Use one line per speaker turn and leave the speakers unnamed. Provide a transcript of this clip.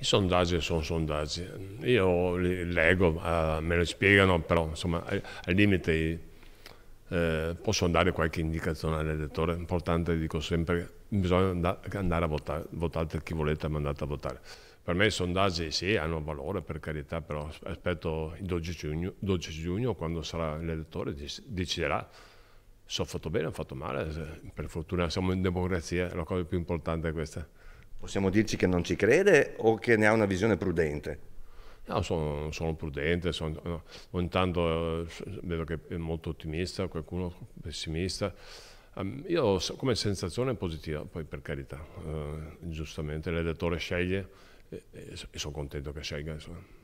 I sondaggi sono sondaggi, io li leggo, eh, me lo spiegano, però insomma al, limite eh, posso dare qualche indicazione all'elettore, importante dico sempre, bisogna andare a votare, votate chi volete, mandate a votare. Per me i sondaggi sì, hanno valore per carità, però aspetto il 12 giugno, 12 giugno quando sarà l'elettore deciderà se ho fatto bene o ho fatto male. Per fortuna siamo in democrazia, la cosa più importante è questa possiamo dirci che non ci crede o che ne ha una visione prudente? No, sono, sono prudente, sono, no, ogni tanto eh, vedo che è molto ottimista, qualcuno pessimista. Um, io come sensazione positiva, poi per carità, uh, giustamente l'elettore sceglie e, e, e sono contento che scelga. Insomma.